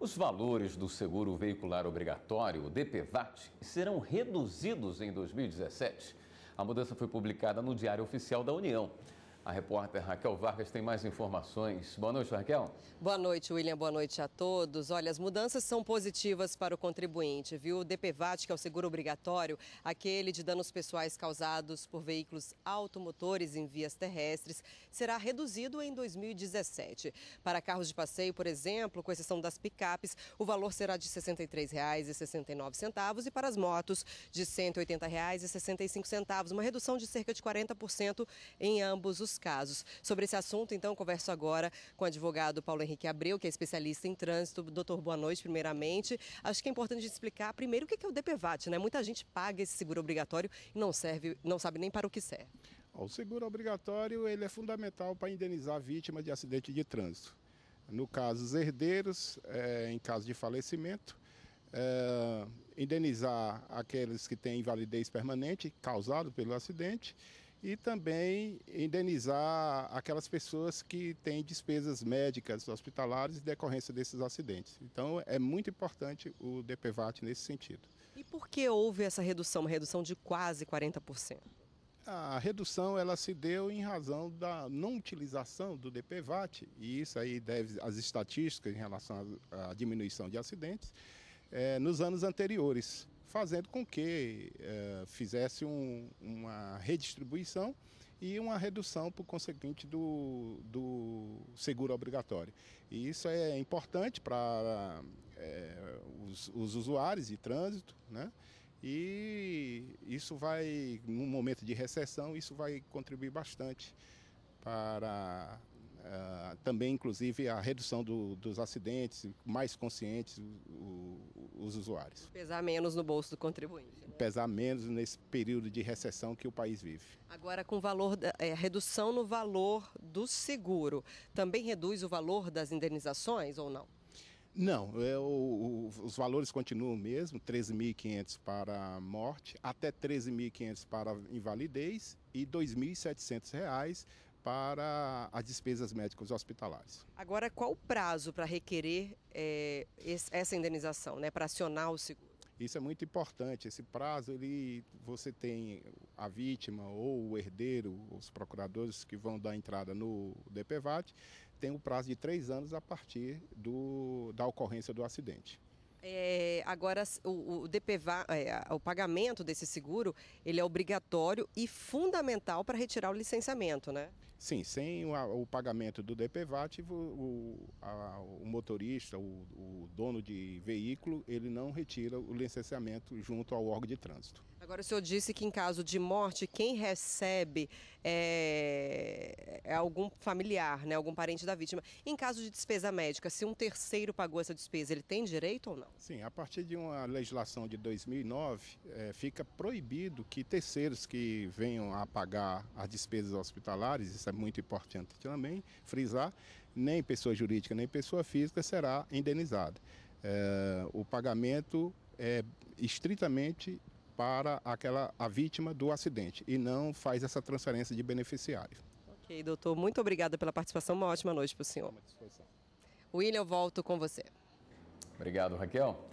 Os valores do seguro veicular obrigatório, o DPVAT, serão reduzidos em 2017. A mudança foi publicada no Diário Oficial da União. A repórter Raquel Vargas tem mais informações. Boa noite, Raquel. Boa noite, William. Boa noite a todos. Olha, as mudanças são positivas para o contribuinte, viu? O DPVAT, que é o seguro obrigatório, aquele de danos pessoais causados por veículos automotores em vias terrestres, será reduzido em 2017. Para carros de passeio, por exemplo, com exceção das picapes, o valor será de R$ 63,69 e para as motos, de R$ 180,65, uma redução de cerca de 40% em ambos os casos. Sobre esse assunto, então, converso agora com o advogado Paulo Henrique Abreu, que é especialista em trânsito. Doutor, boa noite, primeiramente. Acho que é importante explicar primeiro o que é o DPVAT, né? Muita gente paga esse seguro obrigatório e não serve, não sabe nem para o que serve. O seguro obrigatório ele é fundamental para indenizar a vítima de acidente de trânsito. No caso, os herdeiros, é, em caso de falecimento, é, indenizar aqueles que têm invalidez permanente causado pelo acidente e também indenizar aquelas pessoas que têm despesas médicas hospitalares em decorrência desses acidentes. Então é muito importante o DPVAT nesse sentido. E por que houve essa redução, uma redução de quase 40%? A redução ela se deu em razão da não utilização do DPVAT, e isso aí deve às estatísticas em relação à diminuição de acidentes, é, nos anos anteriores fazendo com que eh, fizesse um, uma redistribuição e uma redução, por conseguinte, do, do seguro obrigatório. E isso é importante para é, os, os, usuários de trânsito, né? E isso vai, num momento de recessão, isso vai contribuir bastante para ah, também, inclusive, a redução do, dos acidentes, mais conscientes o, os usuários. Pesar menos no bolso do contribuinte. Né? Pesar menos nesse período de recessão que o país vive. Agora, com valor da, é, redução no valor do seguro, também reduz o valor das indenizações ou não? Não, é, os valores continuam mesmo, 13.500 para morte, até 13.500 para invalidez e R$ 2.700 para as despesas médicas hospitalares. Agora, qual o prazo para requerer é, essa indenização, né, para acionar o seguro? Isso é muito importante. Esse prazo, ele, você tem a vítima ou o herdeiro, os procuradores que vão dar entrada no DPVAT, tem o um prazo de três anos a partir do, da ocorrência do acidente. É, agora, o, o DPVA, é, o pagamento desse seguro, ele é obrigatório e fundamental para retirar o licenciamento, né? Sim, sem o, o pagamento do DPVAT, o, a, o motorista, o, o, dono de veículo, ele não retira o licenciamento junto ao órgão de trânsito. Agora, o senhor disse que em caso de morte, quem recebe é, é algum familiar, né, algum parente da vítima. Em caso de despesa médica, se um terceiro pagou essa despesa, ele tem direito ou não? Sim, a partir de uma legislação de 2009, é, fica proibido que terceiros que venham a pagar as despesas hospitalares, isso é muito importante também frisar, nem pessoa jurídica nem pessoa física será indenizada. É, o pagamento é estritamente para aquela a vítima do acidente e não faz essa transferência de beneficiário. Ok, doutor, muito obrigada pela participação. Uma ótima noite para o senhor. William, eu volto com você. Obrigado, Raquel.